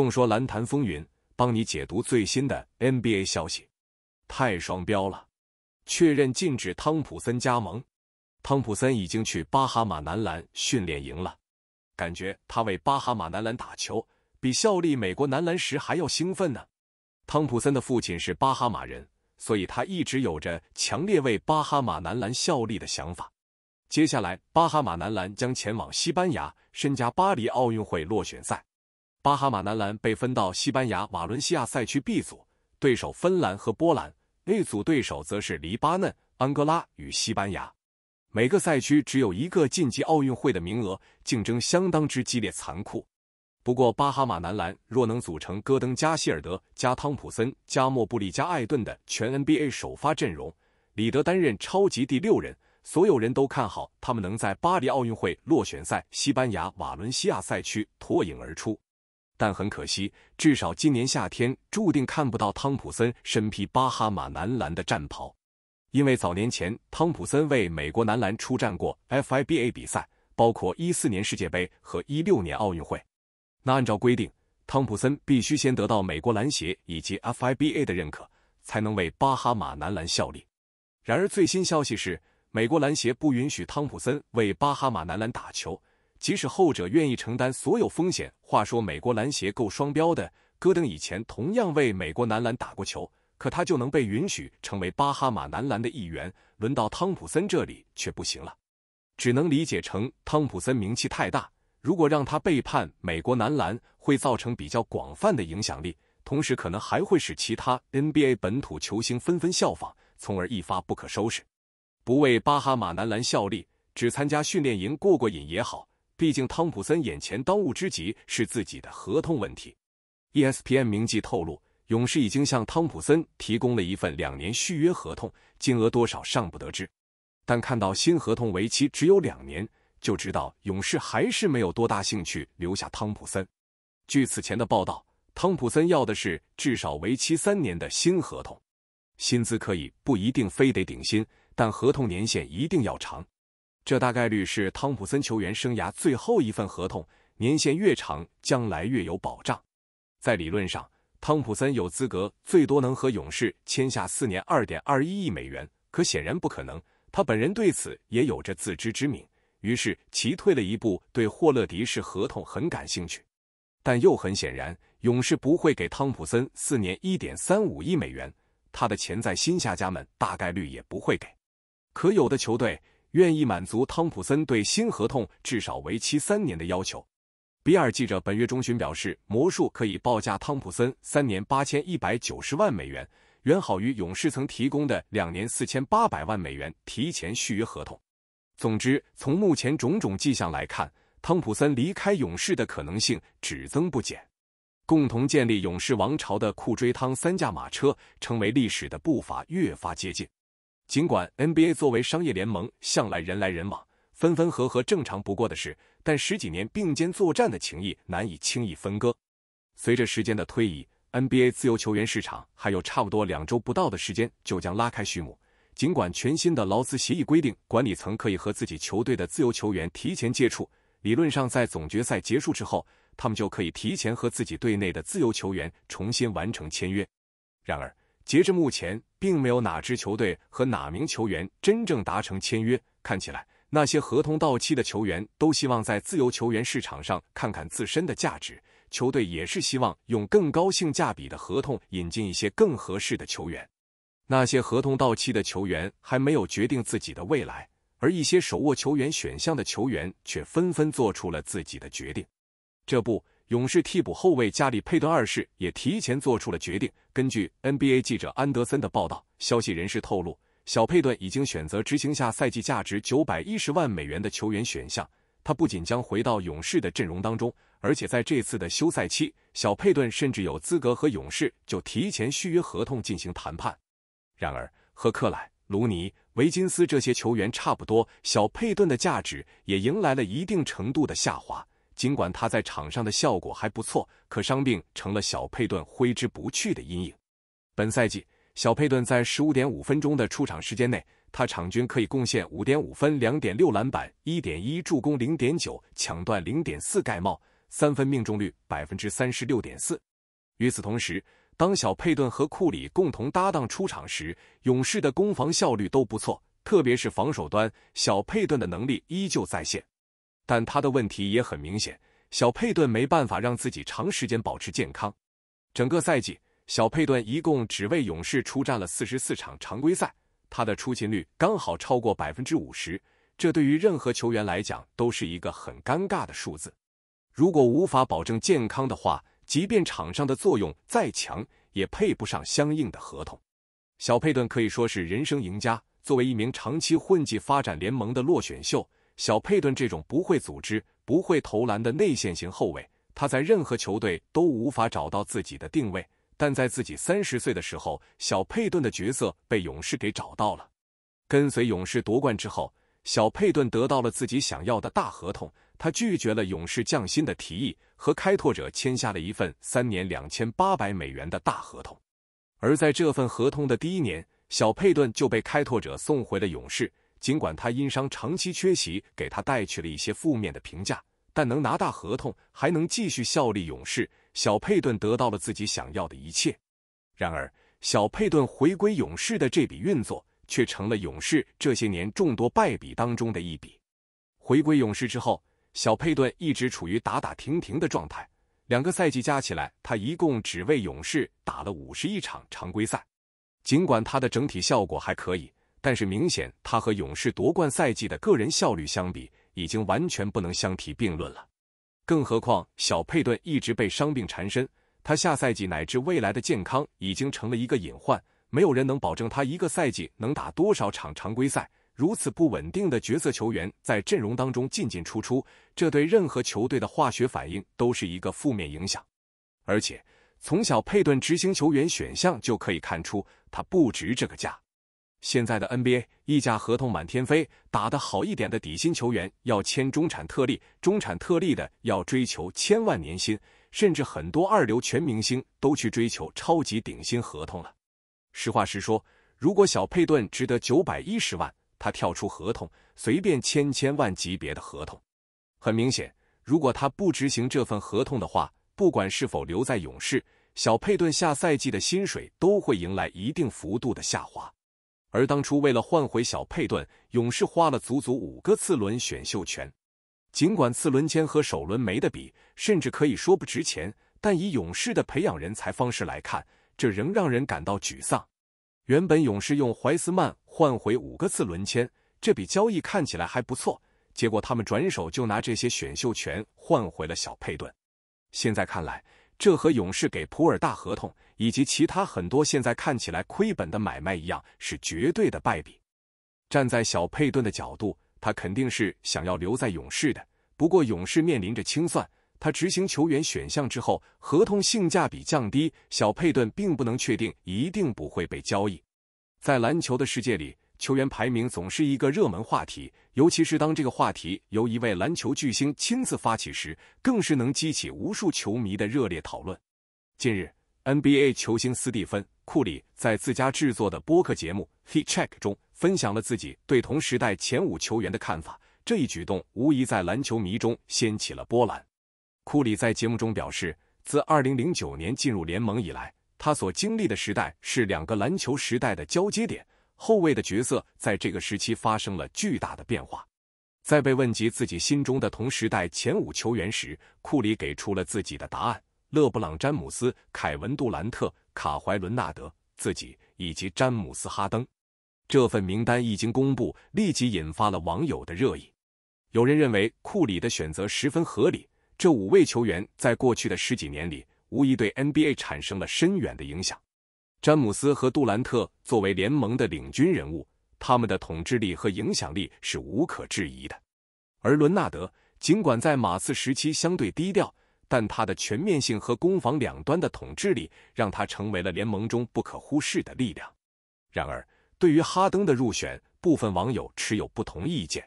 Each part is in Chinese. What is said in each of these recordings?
众说篮坛风云，帮你解读最新的 NBA 消息。太双标了！确认禁止汤普森加盟。汤普森已经去巴哈马男篮训练营了，感觉他为巴哈马男篮打球比效力美国男篮时还要兴奋呢。汤普森的父亲是巴哈马人，所以他一直有着强烈为巴哈马男篮效力的想法。接下来，巴哈马男篮将前往西班牙，参加巴黎奥运会落选赛。巴哈马男篮被分到西班牙瓦伦西亚赛区 B 组，对手芬兰和波兰；A 组对手则是黎巴嫩、安哥拉与西班牙。每个赛区只有一个晋级奥运会的名额，竞争相当之激烈残酷。不过，巴哈马男篮若能组成戈登、加希尔德、加汤普森、加莫布里、加艾顿的全 NBA 首发阵容，里德担任超级第六人，所有人都看好他们能在巴黎奥运会落选赛西班牙瓦伦西亚赛区脱颖而出。但很可惜，至少今年夏天注定看不到汤普森身披巴哈马男篮的战袍，因为早年前汤普森为美国男篮出战过 FIBA 比赛，包括14年世界杯和16年奥运会。那按照规定，汤普森必须先得到美国篮协以及 FIBA 的认可，才能为巴哈马男篮效力。然而最新消息是，美国篮协不允许汤普森为巴哈马男篮打球。即使后者愿意承担所有风险。话说，美国篮协够双标的。戈登以前同样为美国男篮打过球，可他就能被允许成为巴哈马男篮的一员；轮到汤普森这里却不行了，只能理解成汤普森名气太大，如果让他背叛美国男篮，会造成比较广泛的影响力，同时可能还会使其他 NBA 本土球星纷纷效仿，从而一发不可收拾。不为巴哈马男篮效力，只参加训练营过过瘾也好。毕竟，汤普森眼前当务之急是自己的合同问题。ESPN 名记透露，勇士已经向汤普森提供了一份两年续约合同，金额多少尚不得知。但看到新合同为期只有两年，就知道勇士还是没有多大兴趣留下汤普森。据此前的报道，汤普森要的是至少为期三年的新合同，薪资可以不一定非得顶薪，但合同年限一定要长。这大概率是汤普森球员生涯最后一份合同，年限越长，将来越有保障。在理论上，汤普森有资格最多能和勇士签下四年二点二一亿美元，可显然不可能。他本人对此也有着自知之明，于是其退了一步，对霍勒迪式合同很感兴趣。但又很显然，勇士不会给汤普森四年一点三五亿美元，他的潜在新下家们大概率也不会给。可有的球队。愿意满足汤普森对新合同至少为期三年的要求。比尔记者本月中旬表示，魔术可以报价汤普森三年八千一百九十万美元，远好于勇士曾提供的两年四千八百万美元提前续约合同。总之，从目前种种迹象来看，汤普森离开勇士的可能性只增不减。共同建立勇士王朝的库追汤三驾马车，成为历史的步伐越发接近。尽管 NBA 作为商业联盟，向来人来人往、分分合合，正常不过的事。但十几年并肩作战的情谊难以轻易分割。随着时间的推移，NBA 自由球员市场还有差不多两周不到的时间就将拉开序幕。尽管全新的劳资协议规定，管理层可以和自己球队的自由球员提前接触，理论上在总决赛结束之后，他们就可以提前和自己队内的自由球员重新完成签约。然而，截至目前，并没有哪支球队和哪名球员真正达成签约。看起来，那些合同到期的球员都希望在自由球员市场上看看自身的价值，球队也是希望用更高性价比的合同引进一些更合适的球员。那些合同到期的球员还没有决定自己的未来，而一些手握球员选项的球员却纷纷做出了自己的决定。这不。勇士替补后卫加里·佩顿二世也提前做出了决定。根据 NBA 记者安德森的报道，消息人士透露，小佩顿已经选择执行下赛季价值九百一十万美元的球员选项。他不仅将回到勇士的阵容当中，而且在这次的休赛期，小佩顿甚至有资格和勇士就提前续约合同进行谈判。然而，和克莱、卢尼、维金斯这些球员差不多，小佩顿的价值也迎来了一定程度的下滑。尽管他在场上的效果还不错，可伤病成了小佩顿挥之不去的阴影。本赛季，小佩顿在十五点五分钟的出场时间内，他场均可以贡献五点五分、两点六篮板、一点一助攻、零点九抢断、零点四盖帽，三分命中率百分之三十六点四。与此同时，当小佩顿和库里共同搭档出场时，勇士的攻防效率都不错，特别是防守端，小佩顿的能力依旧在线。但他的问题也很明显，小佩顿没办法让自己长时间保持健康。整个赛季，小佩顿一共只为勇士出战了四十四场常规赛，他的出勤率刚好超过百分之五十，这对于任何球员来讲都是一个很尴尬的数字。如果无法保证健康的话，即便场上的作用再强，也配不上相应的合同。小佩顿可以说是人生赢家，作为一名长期混迹发展联盟的落选秀。小佩顿这种不会组织、不会投篮的内线型后卫，他在任何球队都无法找到自己的定位。但在自己三十岁的时候，小佩顿的角色被勇士给找到了。跟随勇士夺冠之后，小佩顿得到了自己想要的大合同。他拒绝了勇士降薪的提议，和开拓者签下了一份三年两千八百美元的大合同。而在这份合同的第一年，小佩顿就被开拓者送回了勇士。尽管他因伤长期缺席，给他带去了一些负面的评价，但能拿大合同，还能继续效力勇士，小佩顿得到了自己想要的一切。然而，小佩顿回归勇士的这笔运作，却成了勇士这些年众多败笔当中的一笔。回归勇士之后，小佩顿一直处于打打停停的状态，两个赛季加起来，他一共只为勇士打了五十一场常规赛。尽管他的整体效果还可以。但是明显，他和勇士夺冠赛季的个人效率相比，已经完全不能相提并论了。更何况，小佩顿一直被伤病缠身，他下赛季乃至未来的健康已经成了一个隐患。没有人能保证他一个赛季能打多少场常规赛。如此不稳定的角色球员在阵容当中进进出出，这对任何球队的化学反应都是一个负面影响。而且，从小佩顿执行球员选项就可以看出，他不值这个价。现在的 NBA 溢价合同满天飞，打得好一点的底薪球员要签中产特例，中产特例的要追求千万年薪，甚至很多二流全明星都去追求超级顶薪合同了。实话实说，如果小佩顿值得九百一十万，他跳出合同，随便签千万级别的合同。很明显，如果他不执行这份合同的话，不管是否留在勇士，小佩顿下赛季的薪水都会迎来一定幅度的下滑。而当初为了换回小佩顿，勇士花了足足五个次轮选秀权。尽管次轮签和首轮没得比，甚至可以说不值钱，但以勇士的培养人才方式来看，这仍让人感到沮丧。原本勇士用怀斯曼换回五个次轮签，这笔交易看起来还不错，结果他们转手就拿这些选秀权换回了小佩顿。现在看来，这和勇士给普尔大合同，以及其他很多现在看起来亏本的买卖一样，是绝对的败笔。站在小佩顿的角度，他肯定是想要留在勇士的。不过勇士面临着清算，他执行球员选项之后，合同性价比降低，小佩顿并不能确定一定不会被交易。在篮球的世界里。球员排名总是一个热门话题，尤其是当这个话题由一位篮球巨星亲自发起时，更是能激起无数球迷的热烈讨论。近日，NBA 球星斯蒂芬·库里在自家制作的播客节目《He Check》中，分享了自己对同时代前五球员的看法。这一举动无疑在篮球迷中掀起了波澜。库里在节目中表示，自2009年进入联盟以来，他所经历的时代是两个篮球时代的交接点。后卫的角色在这个时期发生了巨大的变化。在被问及自己心中的同时代前五球员时，库里给出了自己的答案：勒布朗·詹姆斯、凯文·杜兰特、卡怀·伦纳德、自己以及詹姆斯·哈登。这份名单一经公布，立即引发了网友的热议。有人认为库里的选择十分合理，这五位球员在过去的十几年里，无疑对 NBA 产生了深远的影响。詹姆斯和杜兰特作为联盟的领军人物，他们的统治力和影响力是无可置疑的。而伦纳德尽管在马刺时期相对低调，但他的全面性和攻防两端的统治力，让他成为了联盟中不可忽视的力量。然而，对于哈登的入选，部分网友持有不同意见。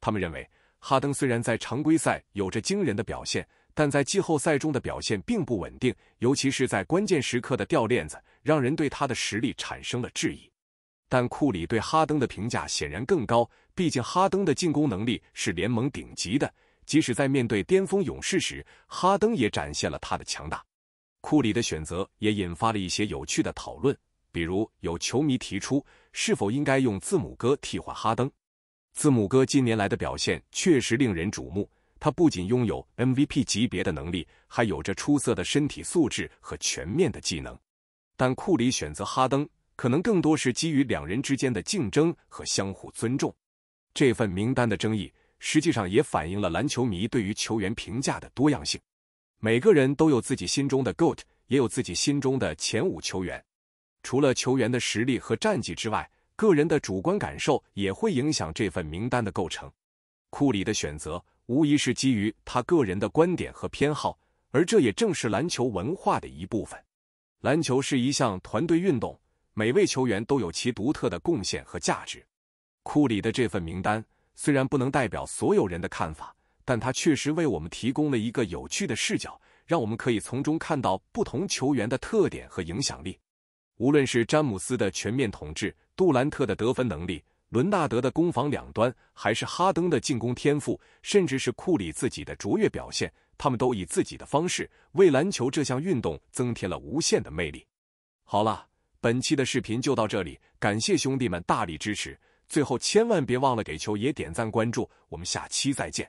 他们认为，哈登虽然在常规赛有着惊人的表现。但在季后赛中的表现并不稳定，尤其是在关键时刻的掉链子，让人对他的实力产生了质疑。但库里对哈登的评价显然更高，毕竟哈登的进攻能力是联盟顶级的。即使在面对巅峰勇士时，哈登也展现了他的强大。库里的选择也引发了一些有趣的讨论，比如有球迷提出，是否应该用字母哥替换哈登？字母哥近年来的表现确实令人瞩目。他不仅拥有 MVP 级别的能力，还有着出色的身体素质和全面的技能。但库里选择哈登，可能更多是基于两人之间的竞争和相互尊重。这份名单的争议，实际上也反映了篮球迷对于球员评价的多样性。每个人都有自己心中的 GOAT，也有自己心中的前五球员。除了球员的实力和战绩之外，个人的主观感受也会影响这份名单的构成。库里的选择。无疑是基于他个人的观点和偏好，而这也正是篮球文化的一部分。篮球是一项团队运动，每位球员都有其独特的贡献和价值。库里的这份名单虽然不能代表所有人的看法，但他确实为我们提供了一个有趣的视角，让我们可以从中看到不同球员的特点和影响力。无论是詹姆斯的全面统治，杜兰特的得分能力。伦纳德的攻防两端，还是哈登的进攻天赋，甚至是库里自己的卓越表现，他们都以自己的方式为篮球这项运动增添了无限的魅力。好了，本期的视频就到这里，感谢兄弟们大力支持。最后，千万别忘了给球爷点赞关注，我们下期再见。